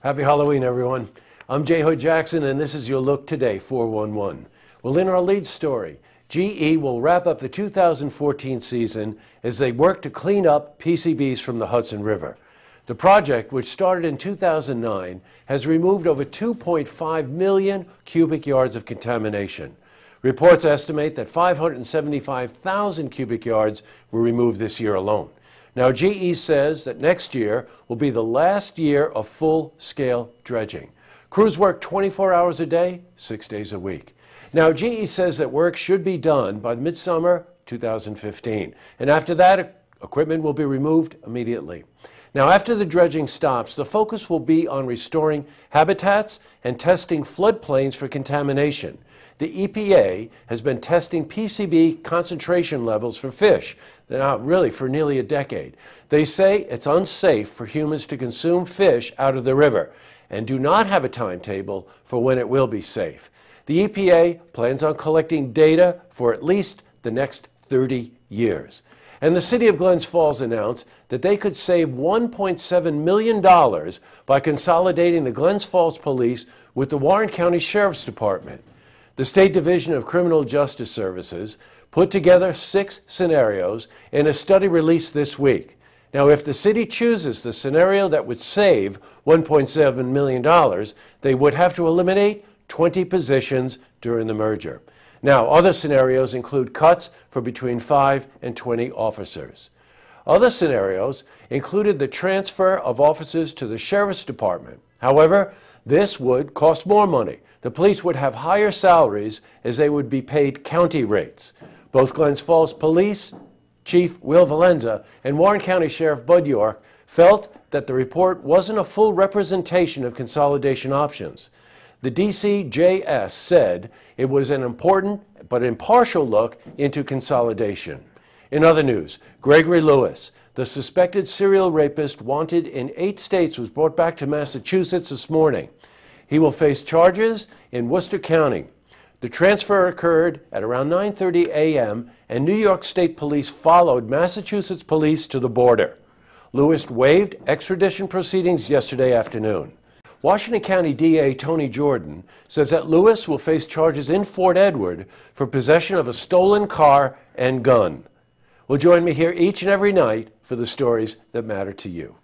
Happy Halloween, everyone. I'm J. Hood Jackson, and this is your Look Today 411. Well, in our lead story, GE will wrap up the 2014 season as they work to clean up PCBs from the Hudson River. The project, which started in 2009, has removed over 2.5 million cubic yards of contamination. Reports estimate that 575,000 cubic yards were removed this year alone. Now, GE says that next year will be the last year of full-scale dredging. Crews work 24 hours a day, six days a week. Now, GE says that work should be done by midsummer 2015, and after that, equipment will be removed immediately. Now, after the dredging stops, the focus will be on restoring habitats and testing floodplains for contamination. The EPA has been testing PCB concentration levels for fish, now really for nearly a decade. They say it's unsafe for humans to consume fish out of the river and do not have a timetable for when it will be safe. The EPA plans on collecting data for at least the next 30 years. And the city of Glens Falls announced that they could save $1.7 million by consolidating the Glens Falls Police with the Warren County Sheriff's Department. The State Division of Criminal Justice Services put together six scenarios in a study released this week. Now, if the city chooses the scenario that would save $1.7 million, they would have to eliminate 20 positions during the merger. Now, other scenarios include cuts for between 5 and 20 officers. Other scenarios included the transfer of officers to the Sheriff's Department. However, this would cost more money. The police would have higher salaries as they would be paid county rates. Both Glens Falls Police Chief Will Valenza and Warren County Sheriff Bud York felt that the report wasn't a full representation of consolidation options. The DCJS said it was an important but impartial look into consolidation. In other news, Gregory Lewis, the suspected serial rapist wanted in eight states, was brought back to Massachusetts this morning. He will face charges in Worcester County. The transfer occurred at around 9:30 a.m. and New York State Police followed Massachusetts police to the border. Lewis waived extradition proceedings yesterday afternoon. Washington County DA Tony Jordan says that Lewis will face charges in Fort Edward for possession of a stolen car and gun. Will join me here each and every night for the stories that matter to you.